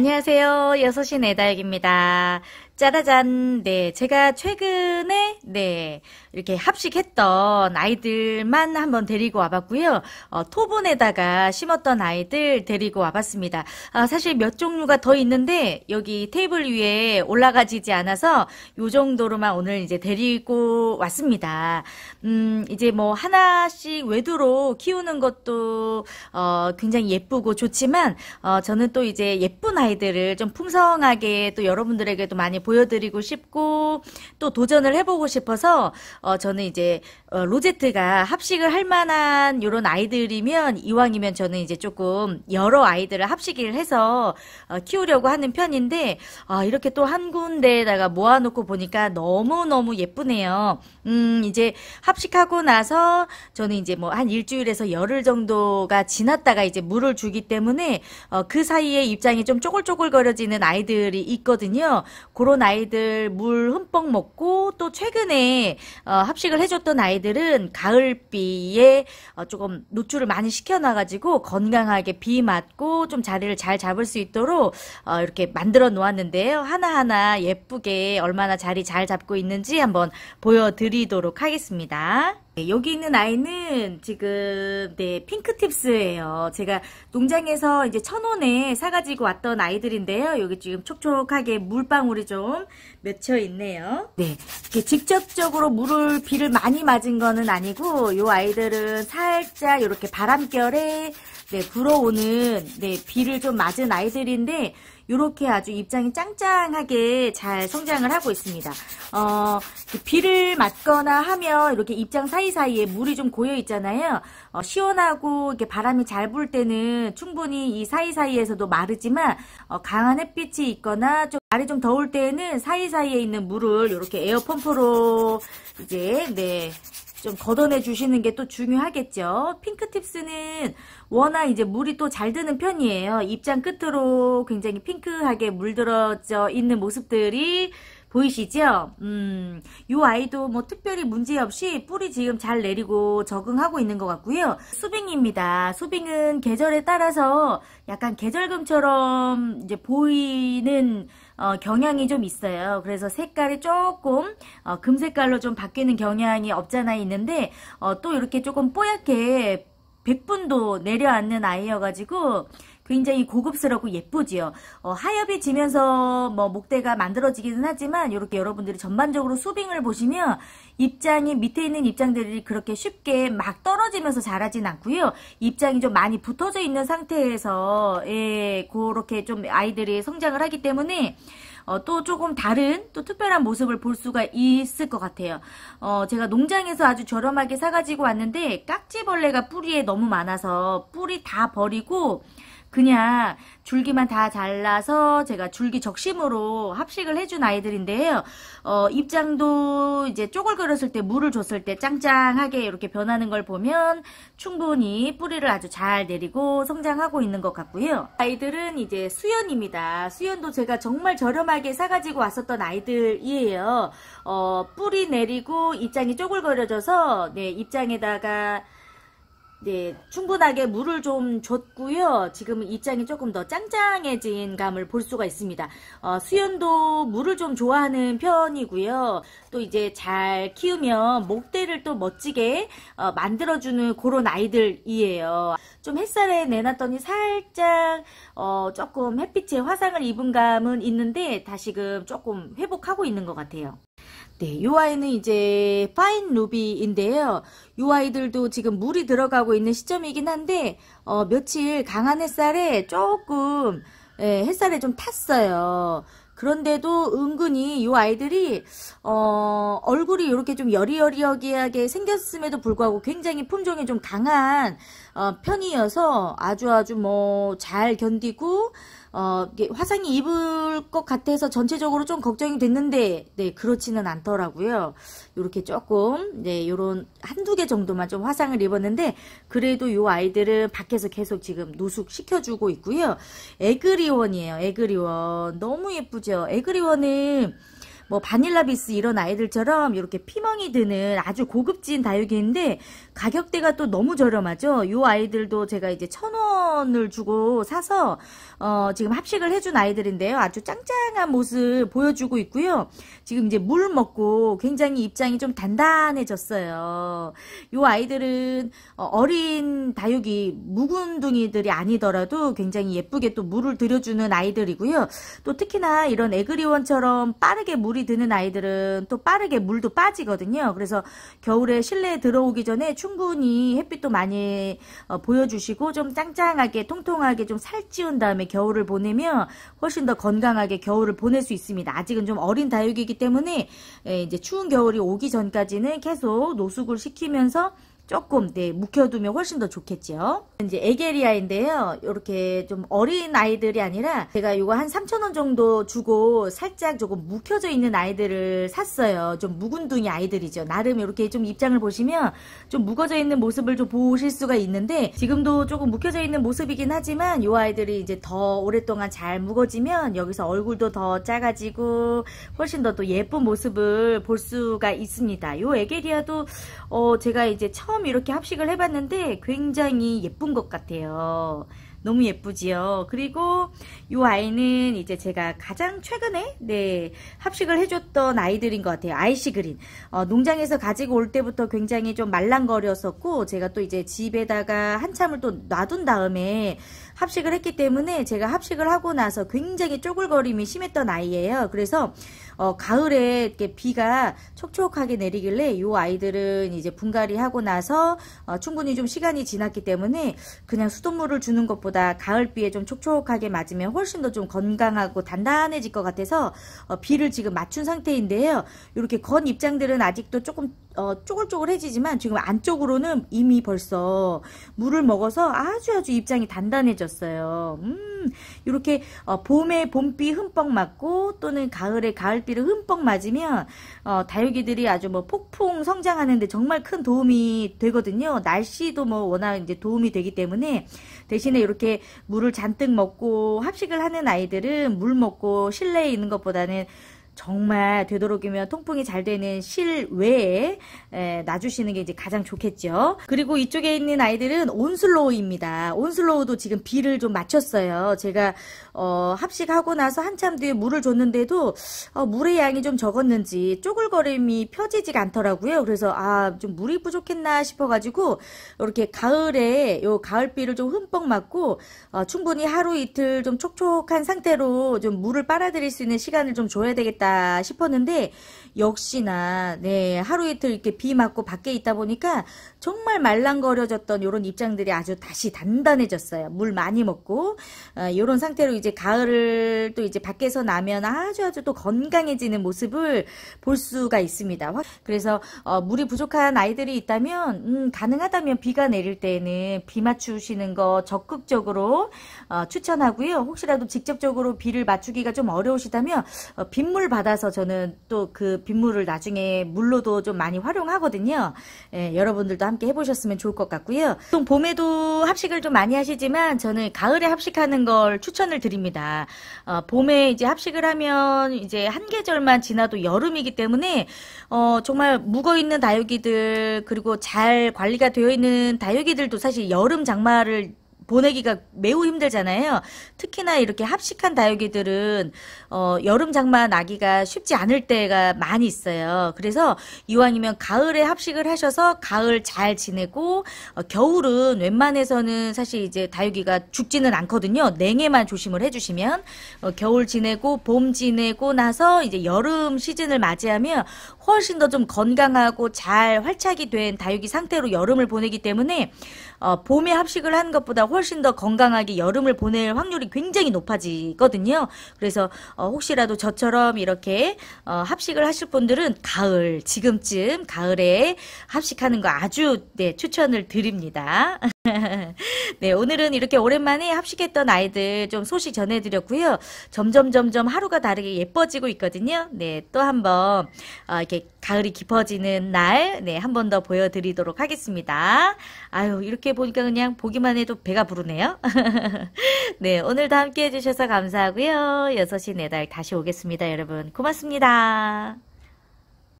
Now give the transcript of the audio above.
안녕하세요. 6시 내달육입니다 짜라잔. 네, 제가 최근에 네 이렇게 합식했던 아이들만 한번 데리고 와봤고요. 어, 토분에다가 심었던 아이들 데리고 와봤습니다. 아, 사실 몇 종류가 더 있는데 여기 테이블 위에 올라가지지 않아서 요 정도로만 오늘 이제 데리고 왔습니다. 음, 이제 뭐 하나씩 외두로 키우는 것도 어, 굉장히 예쁘고 좋지만 어, 저는 또 이제 예쁜 아이들을 좀 풍성하게 또 여러분들에게도 많이 보여. 보여드리고 싶고 또 도전을 해보고 싶어서 어, 저는 이제 어, 로제트가 합식을 할 만한 이런 아이들이면 이왕이면 저는 이제 조금 여러 아이들을 합식을 해서 어, 키우려고 하는 편인데 아, 이렇게 또 한 군데에다가 모아놓고 보니까 너무너무 예쁘네요. 음, 이제 합식하고 나서 저는 이제 뭐 한 일주일에서 열흘 정도가 지났다가 이제 물을 주기 때문에 어, 그 사이에 입장이 좀 쪼글쪼글거려지는 아이들이 있거든요. 그런 요런 아이들 물 흠뻑 먹고 또 최근에 어, 합식을 해줬던 아이들은 가을비에 어, 조금 노출을 많이 시켜놔가지고 건강하게 비 맞고 좀 자리를 잘 잡을 수 있도록 어, 이렇게 만들어 놓았는데요. 하나하나 예쁘게 얼마나 자리 잘 잡고 있는지 한번 보여드리도록 하겠습니다. 네, 여기 있는 아이는 지금 네 핑크팁스예요. 제가 농장에서 이제 천 원에 사가지고 왔던 아이들인데요. 여기 지금 촉촉하게 물방울이 좀 맺혀 있네요. 네, 직접적으로 물을 비를 많이 맞은 거는 아니고 이 아이들은 살짝 이렇게 바람결에 네 불어오는 네 비를 좀 맞은 아이들인데 이렇게 아주 입장이 짱짱하게 잘 성장을 하고 있습니다. 어, 그 비를 맞거나 하면 이렇게 입장 사이사이에 물이 좀 고여 있잖아요. 어, 시원하고 이렇게 바람이 잘 불 때는 충분히 이 사이사이에서도 마르지만 어, 강한 햇빛이 있거나 좀 날이 좀 더울 때에는 사이사이에 있는 물을 이렇게 에어펌프로 이제 네좀 걷어내 주시는 게 또 중요하겠죠. 핑크팁스는 워낙 이제 물이 또 잘 드는 편이에요. 입장 끝으로 굉장히 핑크하게 물들어져 있는 모습들이 보이시죠? 음, 요 아이도 뭐 특별히 문제없이 뿌리 지금 잘 내리고 적응하고 있는 것 같고요. 수빙입니다. 수빙은 계절에 따라서 약간 계절금처럼 이제 보이는 어, 경향이 좀 있어요. 그래서 색깔이 조금 어, 금색깔로 좀 바뀌는 경향이 없잖아 있는데 어, 또 이렇게 조금 뽀얗게 백분도 내려앉는 아이여가지고 굉장히 고급스럽고 예쁘지요. 어, 하엽이 지면서 뭐 목대가 만들어지기는 하지만 이렇게 여러분들이 전반적으로 수빙을 보시면 입장이 밑에 있는 입장들이 그렇게 쉽게 막 떨어지면서 자라진 않고요. 입장이 좀 많이 붙어져 있는 상태에서 예, 그렇게 좀 아이들이 성장을 하기 때문에 어, 또 조금 다른 또 특별한 모습을 볼 수가 있을 것 같아요. 어, 제가 농장에서 아주 저렴하게 사가지고 왔는데 깍지벌레가 뿌리에 너무 많아서 뿌리 다 버리고 그냥 줄기만 다 잘라서 제가 줄기 적심으로 합식을 해준 아이들인데요. 어, 입장도 이제 쪼글거렸을 때 물을 줬을 때 짱짱하게 이렇게 변하는 걸 보면 충분히 뿌리를 아주 잘 내리고 성장하고 있는 것 같고요. 아이들은 이제 수연입니다. 수연도 제가 정말 저렴하게 사가지고 왔었던 아이들이에요. 어, 뿌리 내리고 입장이 쪼글거려져서 네, 입장에다가 네, 충분하게 물을 좀 줬고요. 지금 입장이 조금 더 짱짱해진 감을 볼 수가 있습니다. 어, 수연도 물을 좀 좋아하는 편이고요. 또 이제 잘 키우면 목대를 또 멋지게 어, 만들어주는 그런 아이들이에요. 좀 햇살에 내놨더니 살짝 어, 조금 햇빛에 화상을 입은 감은 있는데 다시금 조금 회복하고 있는 것 같아요. 네, 요 아이는 이제 파인 루비인데요. 요 아이들도 지금 물이 들어가고 있는 시점이긴 한데 어, 며칠 강한 햇살에 조금 예, 햇살에 좀 탔어요. 그런데도 은근히 요 아이들이 어, 얼굴이 이렇게 좀 여리여리하게 생겼음에도 불구하고 굉장히 품종이 좀 강한 어, 편이어서 아주 아주 뭐 잘 견디고 어, 화상이 입을 것 같아서 전체적으로 좀 걱정이 됐는데 네 그렇지는 않더라고요. 이렇게 조금 네 요런 한두 개 정도만 좀 화상을 입었는데 그래도 요 아이들은 밖에서 계속 지금 노숙 시켜주고 있고요. 에그리원이에요. 에그리원 너무 예쁘죠. 에그리원은 뭐 바닐라비스 이런 아이들처럼 이렇게 피멍이 드는 아주 고급진 다육이인데 가격대가 또 너무 저렴하죠. 요 아이들도 제가 이제 천 원을 주고 사서 어, 지금 합식을 해준 아이들인데요. 아주 짱짱한 모습 보여주고 있고요. 지금 이제 물 먹고 굉장히 입장이 좀 단단해졌어요. 요 아이들은 어, 어린 다육이 묵은둥이들이 아니더라도 굉장히 예쁘게 또 물을 들여주는 아이들이고요. 또 특히나 이런 에그리원처럼 빠르게 물이 드는 아이들은 또 빠르게 물도 빠지거든요. 그래서 겨울에 실내에 들어오기 전에 충분히 햇빛도 많이 어, 보여주시고 좀 짱짱하게 통통하게 좀 살찌운 다음에 겨울을 보내면 훨씬 더 건강하게 겨울을 보낼 수 있습니다. 아직은 좀 어린 다육이기 때문에 예, 이제 추운 겨울이 오기 전까지는 계속 노숙을 시키면서 조금 네, 묵혀두면 훨씬 더 좋겠죠. 이제 에게리아인데요. 이렇게 좀 어린 아이들이 아니라 제가 이거 한 3,000원 정도 주고 살짝 조금 묵혀져 있는 아이들을 샀어요. 좀 묵은둥이 아이들이죠. 나름 이렇게 좀 입장을 보시면 좀 묵어져 있는 모습을 좀 보실 수가 있는데 지금도 조금 묵혀져 있는 모습이긴 하지만 이 아이들이 이제 더 오랫동안 잘 묵어지면 여기서 얼굴도 더 작아지고 훨씬 더 또 예쁜 모습을 볼 수가 있습니다. 이 에게리아도 어 제가 이제 처음 처음 이렇게 합식을 해봤는데 굉장히 예쁜 것 같아요. 너무 예쁘지요. 그리고 이 아이는 이제 제가 가장 최근에 네 합식을 해줬던 아이들인 것 같아요. 아이시 그린. 어, 농장에서 가지고 올 때부터 굉장히 좀 말랑거렸었고 제가 또 이제 집에다가 한참을 또 놔둔 다음에 합식을 했기 때문에 제가 합식을 하고 나서 굉장히 쪼글거림이 심했던 아이예요. 그래서 어, 가을에 이렇게 비가 촉촉하게 내리길래 이 아이들은 이제 분갈이 하고 나서 어, 충분히 좀 시간이 지났기 때문에 그냥 수돗물을 주는 것보다 가을비에 좀 촉촉하게 맞으면 훨씬 더 좀 건강하고 단단해질 것 같아서 어, 비를 지금 맞춘 상태인데요. 이렇게 건 입장들은 아직도 조금 어, 쪼글쪼글해지지만 지금 안쪽으로는 이미 벌써 물을 먹어서 아주 아주 입장이 단단해졌어요. 음, 이렇게 어, 봄에 봄비 흠뻑 맞고 또는 가을에 가을비를 흠뻑 맞으면 어, 다육이들이 아주 뭐 폭풍 성장하는데 정말 큰 도움이 되거든요. 날씨도 뭐 워낙 이제 도움이 되기 때문에 대신에 이렇게 물을 잔뜩 먹고 합식을 하는 아이들은 물 먹고 실내에 있는 것보다는 정말 되도록이면 통풍이 잘 되는 실외에 놔주시는 게 이제 가장 좋겠죠. 그리고 이쪽에 있는 아이들은 온슬로우입니다. 온슬로우도 지금 비를 좀 맞췄어요. 제가 어, 합식하고 나서 한참 뒤에 물을 줬는데도 어, 물의 양이 좀 적었는지 쪼글거림이 펴지지가 않더라고요. 그래서 아좀 물이 부족했나 싶어가지고 이렇게 가을에 요 가을비를 좀 흠뻑 맞고 어, 충분히 하루 이틀 좀 촉촉한 상태로 좀 물을 빨아들일 수 있는 시간을 좀 줘야 되겠다. 있다 싶었는데 역시나 네 하루 이틀 이렇게 비 맞고 밖에 있다 보니까 정말 말랑거려졌던 이런 입장들이 아주 다시 단단해졌어요. 물 많이 먹고 이런 어, 상태로 이제 가을을 또 이제 밖에서 나면 아주 아주 또 건강해지는 모습을 볼 수가 있습니다. 그래서 어, 물이 부족한 아이들이 있다면 음, 가능하다면 비가 내릴 때에는 비 맞추시는 거 적극적으로 어, 추천하고요. 혹시라도 직접적으로 비를 맞추기가 좀 어려우시다면 어, 빗물 받아서 저는 또 그 빗물을 나중에 물로도 좀 많이 활용하거든요. 예, 여러분들도 함께 해보셨으면 좋을 것 같고요. 보통 봄에도 합식을 좀 많이 하시지만 저는 가을에 합식하는 걸 추천을 드립니다. 어, 봄에 이제 합식을 하면 이제 한 계절만 지나도 여름이기 때문에 어, 정말 묵어있는 다육이들 그리고 잘 관리가 되어 있는 다육이들도 사실 여름 장마를 보내기가 매우 힘들잖아요. 특히나 이렇게 합식한 다육이들은 어, 여름 장마 나기가 쉽지 않을 때가 많이 있어요. 그래서 이왕이면 가을에 합식을 하셔서 가을 잘 지내고 어, 겨울은 웬만해서는 사실 이제 다육이가 죽지는 않거든요. 냉해만 조심을 해주시면 어, 겨울 지내고 봄 지내고 나서 이제 여름 시즌을 맞이하면 훨씬 더 좀 건강하고 잘 활착이 된 다육이 상태로 여름을 보내기 때문에 어, 봄에 합식을 한 것보다 훨씬 더 건강하게 여름을 보낼 확률이 굉장히 높아지거든요. 그래서 어, 혹시라도 저처럼 이렇게 어, 합식을 하실 분들은 가을 지금쯤 가을에 합식하는 거 아주 네, 추천을 드립니다. 네, 오늘은 이렇게 오랜만에 합식했던 아이들 좀 소식 전해드렸고요. 점점 점점 하루가 다르게 예뻐지고 있거든요. 네, 또 한번 어, 이렇게 가을이 깊어지는 날, 네, 한 번 더 보여드리도록 하겠습니다. 아유, 이렇게 보니까 그냥 보기만 해도 배가 부르네요. 네, 오늘도 함께 해주셔서 감사하고요. 6시 4달 다시 오겠습니다, 여러분. 고맙습니다.